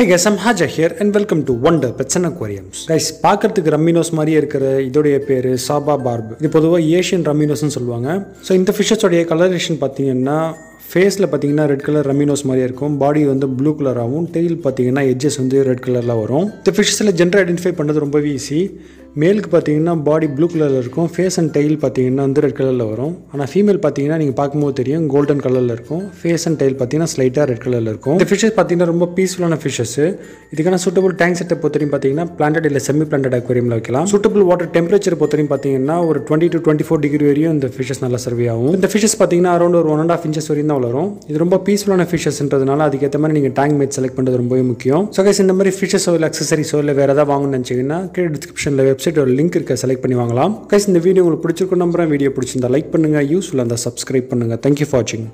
hey guys am Haja here and welcome to wonder pets and aquariums guys பார்க்கறதுக்கு rummynose மாதிரியே இருக்கிற இதோடைய பேர் சாபா பார்ப் இது பொதுவாக ஏஷியன் ரம்மினோஸ்னு சொல்லுவாங்க ஸோ இந்த ஃபிஷஸோடைய கலரேஷன் பார்த்தீங்கன்னா ஃபேஸில் பார்த்தீங்கன்னா ரெட் கலர் ரமினோஸ் மாதிரியே இருக்கும் பாடி வந்து ப்ளூ கலராகவும் டெயில் பார்த்தீங்கன்னா எட்ஜஸ் வந்து ரெட் கலரில் வரும் இந்த ஃபிஷ்ஸில் ஜென்ரல் ஐடென்டிஃபை பண்ணுறது ரொம்பவே ஈஸி மேலுக்கு பார்த்தீங்கன்னா பாடி ப்ளூ கலரில் இருக்கும் ஃபேஸ் அண்ட் டைல் பார்த்தீங்கன்னா வந்து ரெட் கலரில் வரும் ஆனால் ஃபீமேல் பார்த்தீங்கன்னா நீங்கள் பார்க்கும்போது தெரியும் கோல்டன் கலரில் இருக்கும் ஃபேஸ் அண்ட் டைல் பார்த்தீங்கன்னா ஸ்லைட்டாக ரெட் கலரில் இருக்கும் இந்த ஃபிஷஸ் பார்த்தீங்கன்னா ரொம்ப பீஸ்ஃபுல்லான ஃபிஷஸ் இதுக்கான சூட்டபிள் டேங்க் செட்டை பொறுத்தவரையும் பார்த்தீங்கன்னா பிளான்டட் இல்லை செமி பிளான்டட் அக்வேரியமில் வைக்கலாம் சூட்டபிள் வாட்டர் டெம்பரேச்சர் பொறுத்தவரையும் பார்த்தீங்கன்னா ஒரு twenty two twenty four degree வரையும் இந்த ஃபிஷஸ் நல்லா சர்வே ஆகும் இந்த ஃபிஷஸ் பார்த்தீங்கன்னா அரௌண்ட் ஒரு ஒன் அண்ட் ஆஃப் இன்ச்சஸ் வரையும் தான் வளரும் இது ரொம்ப பீஸ்ஃபுல்லான ஃபிஷஸ்ன்றதுனால அதுக்கேற்ற மாதிரி நீங்கள் டேங்க் மேட் செலக்ட் பண்ணுறது ரொம்பவே முக்கியம் ஸோ கேஸ் இந்த மாதிரி ஃபிஷஸோ இல்லை அக்சசரிஸோ இல்லை வேறு ஏதாவது வாங்கணும்னு நினச்சிங்கன்னா கீழே டிஸ்கிரிப்ஷனில் ஒரு லிங்க் இருக்க செலக்ட் பண்ணி வாங்கலாம் கைஸ் இந்த வீடியோ உங்களுக்கு பிடிச்சிருக்கும் நம்புறேன் வீடியோ பிடிச்சிருந்தா லைக் பண்ணுங்கள் யூஸ்ஃபுல்லாக இருந்தால் சப்ஸ்கிரைப் பண்ணுங்கள் தேங்க்யூ ஃபார் வாட்சிங்